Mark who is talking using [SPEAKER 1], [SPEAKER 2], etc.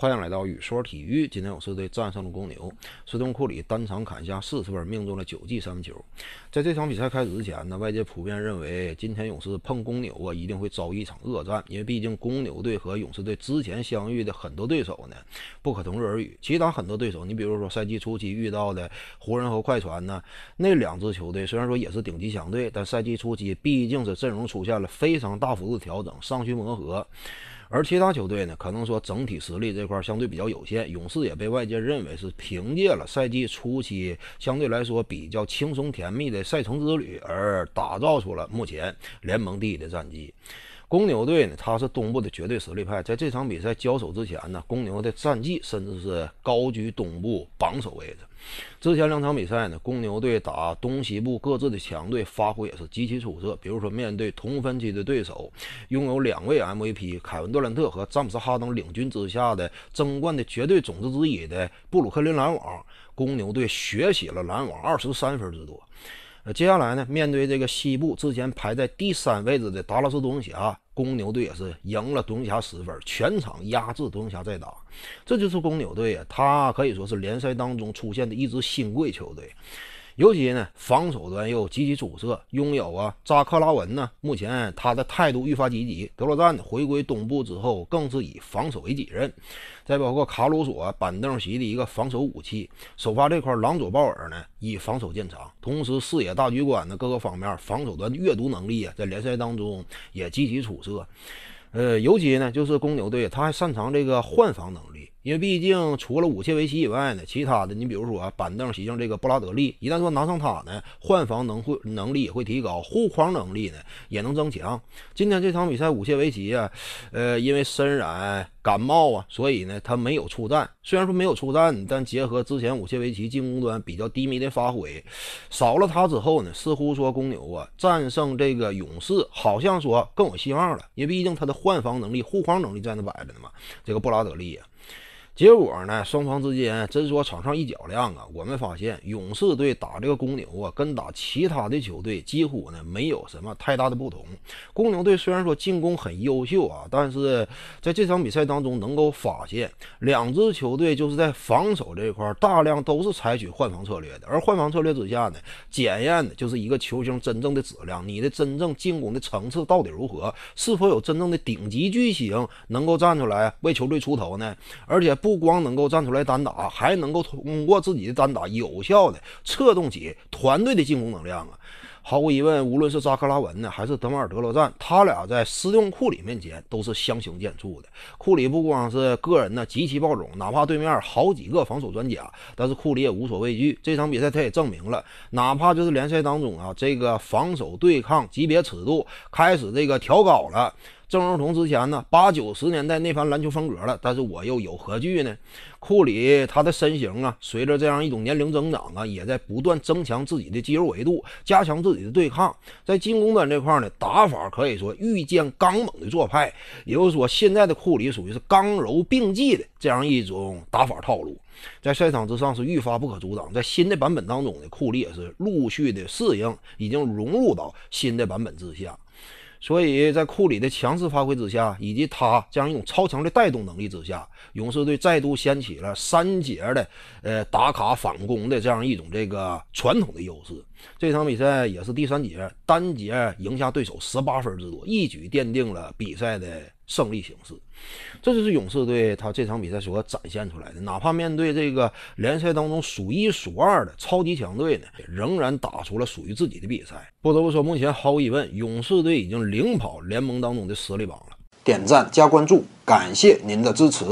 [SPEAKER 1] 欢迎来到雨说体育。今天勇士队战胜了公牛，斯通库里单场砍下40分，命中了9记三分球。在这场比赛开始之前呢，外界普遍认为今天勇士碰公牛啊，一定会遭遇一场恶战。因为毕竟公牛队和勇士队之前相遇的很多对手呢，不可同日而语。其他很多对手，你比如说赛季初期遇到的湖人和快船呢，那两支球队虽然说也是顶级强队，但赛季初期毕竟是阵容出现了非常大幅度调整，上去磨合。而其他球队呢，可能说整体实力这块相对比较有限。勇士也被外界认为是凭借了赛季初期相对来说比较轻松甜蜜的赛程之旅，而打造出了目前联盟第一的战绩。公牛队呢，他是东部的绝对实力派。在这场比赛交手之前呢，公牛的战绩甚至是高居东部榜首位置。之前两场比赛呢，公牛队打东西部各自的强队，发挥也是极其出色。比如说，面对同分区的对手，拥有两位 MVP 凯文·杜兰特和詹姆斯·哈登领军之下的争冠的绝对种子之一的布鲁克林篮网，公牛队血洗了篮网二十三分之多。接下来呢？面对这个西部之前排在第三位置的达拉斯独行侠，公牛队也是赢了独行侠十分，全场压制独行侠再打，这就是公牛队啊，他可以说是联赛当中出现的一支新贵球队。尤其呢，防守端又极其出色，拥有啊扎克拉文呢，目前他的态度愈发积极。德罗赞回归东部之后，更是以防守为己任。再包括卡鲁索板凳席的一个防守武器，首发这块朗佐鲍尔呢，以防守见长，同时视野大局观的各个方面，防守端阅读能力啊，在联赛当中也极其出色。呃，尤其呢，就是公牛队，他还擅长这个换防能力。因为毕竟除了武切维奇以外呢，其他的你比如说板凳席上这个布拉德利，一旦说拿上他呢，换防能会能力也会提高，护框能力呢也能增强。今天这场比赛武切维奇啊，呃，因为身染感冒啊，所以呢他没有出战。虽然说没有出战，但结合之前武切维奇进攻端比较低迷的发挥，少了他之后呢，似乎说公牛啊战胜这个勇士好像说更有希望了。因为毕竟他的换防能力、护框能力在那摆着呢嘛，这个布拉德利呀。结果呢？双方之间真说场上一较量啊！我们发现勇士队打这个公牛啊，跟打其他的球队几乎呢没有什么太大的不同。公牛队虽然说进攻很优秀啊，但是在这场比赛当中能够发现，两支球队就是在防守这一块大量都是采取换防策略的。而换防策略之下呢，检验的就是一个球星真正的质量，你的真正进攻的层次到底如何？是否有真正的顶级巨星能够站出来为球队出头呢？而且不。不光能够站出来单打，还能够通过自己的单打有效的策动起团队的进攻能量啊！毫无疑问，无论是扎克拉文呢，还是德玛尔·德罗赞，他俩在斯蒂库里面前都是相形见绌的。库里不光是个人呢极其暴肿，哪怕对面好几个防守专家，但是库里也无所畏惧。这场比赛他也证明了，哪怕就是联赛当中啊，这个防守对抗级别尺度开始这个调高了。郑荣同之前呢，八九十年代那番篮球风格了，但是我又有何惧呢？库里他的身形啊，随着这样一种年龄增长啊，也在不断增强自己的肌肉维度，加强自己的对抗，在进攻端这块呢，打法可以说遇见刚猛的做派，也就是说，现在的库里属于是刚柔并济的这样一种打法套路，在赛场之上是愈发不可阻挡。在新的版本当中的库里也是陆续的适应，已经融入到新的版本之下。所以在库里的强势发挥之下，以及他这样一种超强的带动能力之下，勇士队再度掀起了三节的呃打卡反攻的这样一种这个传统的优势。这场比赛也是第三节单节赢下对手十八分之多，一举奠定了比赛的胜利形势。这就是勇士队他这场比赛所展现出来的，哪怕面对这个联赛当中数一数二的超级强队呢，仍然打出了属于自己的比赛。不得不说，目前毫无疑问，勇士队已经领跑联盟当中的实力榜了。点赞加关注，感谢您的支持。